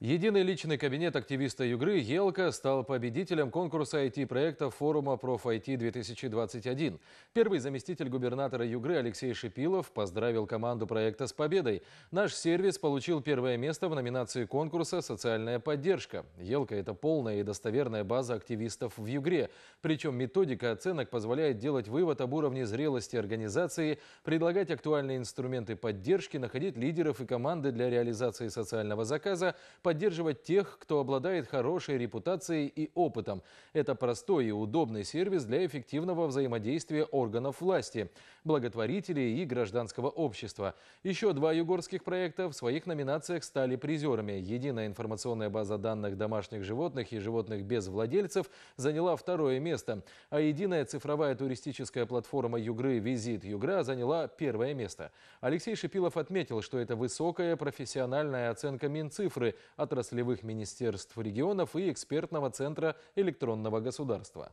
Единый личный кабинет активиста Югры Елка стал победителем конкурса IT-проекта форума «Проф-IT-2021». Первый заместитель губернатора Югры Алексей Шипилов поздравил команду проекта с победой. Наш сервис получил первое место в номинации конкурса «Социальная поддержка». Елка – это полная и достоверная база активистов в Югре. Причем методика оценок позволяет делать вывод об уровне зрелости организации, предлагать актуальные инструменты поддержки, находить лидеров и команды для реализации социального заказа – поддерживать тех, кто обладает хорошей репутацией и опытом. Это простой и удобный сервис для эффективного взаимодействия органов власти, благотворителей и гражданского общества. Еще два югорских проекта в своих номинациях стали призерами. Единая информационная база данных домашних животных и животных без владельцев заняла второе место, а единая цифровая туристическая платформа Югры «Визит Югра» заняла первое место. Алексей Шипилов отметил, что это высокая профессиональная оценка Минцифры, отраслевых министерств регионов и экспертного центра электронного государства.